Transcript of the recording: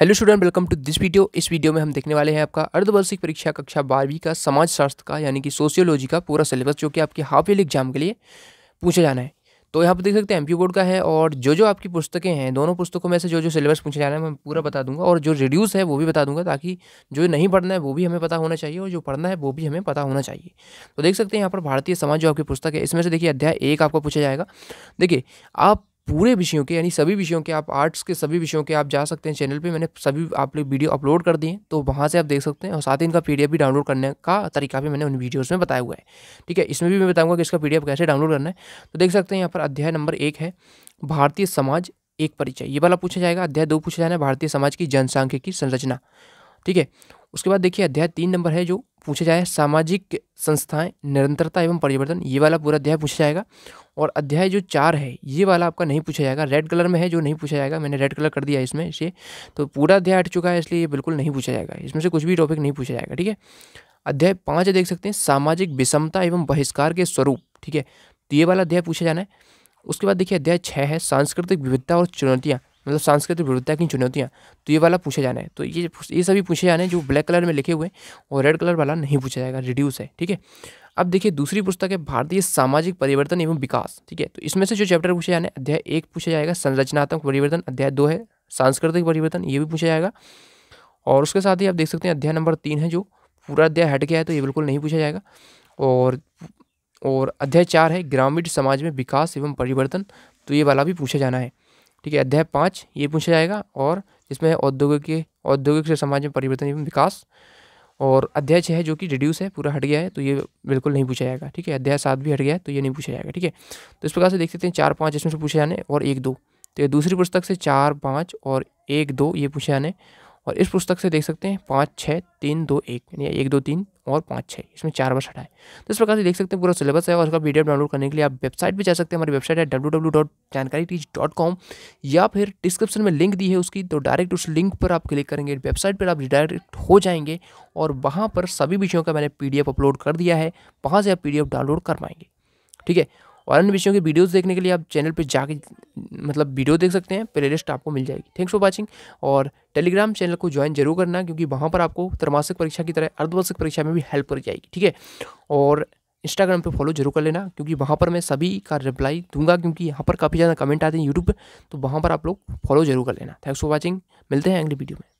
hello student welcome to this video इस video में हम देखने वाले हैं आपका अर्धवार्षिक परीक्षा कक्षा बारहवीं का समाज शास्त्र का यानी कि सोशियोलॉजी का पूरा सिलेबस जो कि आपके हाफ ईयर एग्जाम के लिए पूछा जाना है तो यहाँ पर देख सकते हैं एमपी बोर्ड का है और जो जो आपकी पुस्तकें हैं दोनों पुस्तकों में से जो जो सिलेबस पूछा जाना है मैं पूरा बता दूंगा और जो रिड्यूस है वो भी बता दूंगा ताकि जो नहीं पढ़ना है वो भी हमें पता होना चाहिए और जो पढ़ना है वो भी हमें पता होना चाहिए तो देख सकते हैं यहाँ पर भारतीय समाज जो आपकी पुस्तक है इसमें से देखिए अध्याय एक आपको पूछा जाएगा देखिए आप पूरे विषयों के यानी सभी विषयों के आप आर्ट्स के सभी विषयों के आप जा सकते हैं चैनल पे मैंने सभी आप लोग वीडियो अपलोड कर दिए तो वहाँ से आप देख सकते हैं और साथ ही इनका पीडीएफ भी डाउनलोड करने का तरीका भी मैंने उन वीडियोज़ में बताया हुआ है ठीक है इसमें भी मैं बताऊँगा कि इसका पी कैसे डाउनलोड करना है तो देख सकते हैं यहाँ पर अध्याय नंबर एक है भारतीय समाज एक परिचय ये वाला पूछा जाएगा अध्याय दो पूछा जाना है भारतीय समाज की की संरचना ठीक है उसके बाद देखिए अध्याय तीन नंबर है जो पूछा जाए सामाजिक संस्थाएं निरंतरता एवं परिवर्तन ये वाला पूरा अध्याय पूछा जाएगा और अध्याय जो चार है ये वाला आपका नहीं पूछा जाएगा रेड कलर में है जो नहीं पूछा जाएगा मैंने रेड कलर कर दिया इसमें इसे तो पूरा अध्याय हट चुका है इसलिए ये बिल्कुल नहीं पूछा जाएगा इसमें से कुछ भी टॉपिक नहीं पूछा जाएगा ठीक है अध्याय पाँच देख सकते हैं सामाजिक विषमता एवं बहिष्कार के स्वरूप ठीक है तो ये वाला अध्याय पूछा जाना है उसके बाद देखिए अध्याय छः है सांस्कृतिक विविधता और चुनौतियाँ मतलब सांस्कृतिक विविधता की चुनौतियाँ तो ये वाला पूछा जाना है तो ये ये सभी पूछे जाने हैं जो ब्लैक कलर में लिखे हुए हैं और रेड कलर वाला नहीं पूछा जाएगा रिड्यूस है ठीक है अब देखिए दूसरी पुस्तक है भारतीय सामाजिक परिवर्तन एवं विकास ठीक है तो इसमें से जो चैप्टर पूछे जाने अध्याय एक पूछा जाएगा संरचनात्मक परिवर्तन अध्याय दो है सांस्कृतिक परिवर्तन ये भी पूछा जाएगा और उसके साथ ही आप देख सकते हैं अध्याय नंबर तीन है जो पूरा अध्याय हट गया है तो ये बिल्कुल नहीं पूछा जाएगा और और अध्याय चार है ग्रामीण समाज में विकास एवं परिवर्तन तो ये वाला भी पूछा जाना है ठीक है अध्याय पाँच ये पूछा जाएगा और इसमें औद्योगिक औद्योगिक से समाज में परिवर्तन एवं विकास और अध्याय छः है जो कि रिड्यूस है पूरा हट गया है तो ये बिल्कुल नहीं पूछा जाएगा ठीक है अध्याय सात भी हट गया है तो ये नहीं पूछा जाएगा ठीक है तो इस प्रकार से देख सकते हैं चार पाँच इसमें से पूछे जाने और एक दो तो ये दूसरी पुस्तक से चार पाँच और एक दो ये पूछे जाने और इस पुस्तक से देख सकते हैं पाँच छः तीन दो एक यानी एक दो तीन और पाँच छः इसमें चार वर्ष हटाए तो इस प्रकार से देख सकते हैं पूरा सिलेबस है और उसका वीडियो डाउनलोड करने के लिए आप वेबसाइट भी जा सकते हैं हमारी वेबसाइट है W W dot Jankari teach dot com या फिर डिस्क्रिप्शन में लिंक दी है उसकी तो डायरेक्ट उस लिंक पर आप क्लिक करेंगे वेबसाइट पर आप डायरेक्ट हो जाएंगे और वहाँ पर सभी विषयों का मैंने पी अपलोड कर दिया है वहाँ से आप पी डाउनलोड कर पाएंगे ठीक है और अन्य विषयों के वीडियोज़ देखने के लिए आप चैनल पर जाके मतलब वीडियो देख सकते हैं प्ले लिस्ट आपको मिल जाएगी थैंक्स फॉर वॉचिंग और टेलीग्राम चैनल को ज्वाइन जरूर करना क्योंकि वहाँ पर आपको त्रमासिक परीक्षा की तरह अर्धवार्षिक परीक्षा में भी हेल्प करी जाएगी ठीक है और इंस्टाग्राम पे फॉलो जरूर कर लेना क्योंकि वहाँ पर मैं सभी का रिप्लाई दूंगा क्योंकि यहाँ पर काफ़ी ज़्यादा कमेंट आते हैं यूट्यूब पे तो वहाँ पर आप लोग फॉलो जरूर कर लेना थैंक्स फॉर वॉचिंग मिलते हैं अगली वीडियो में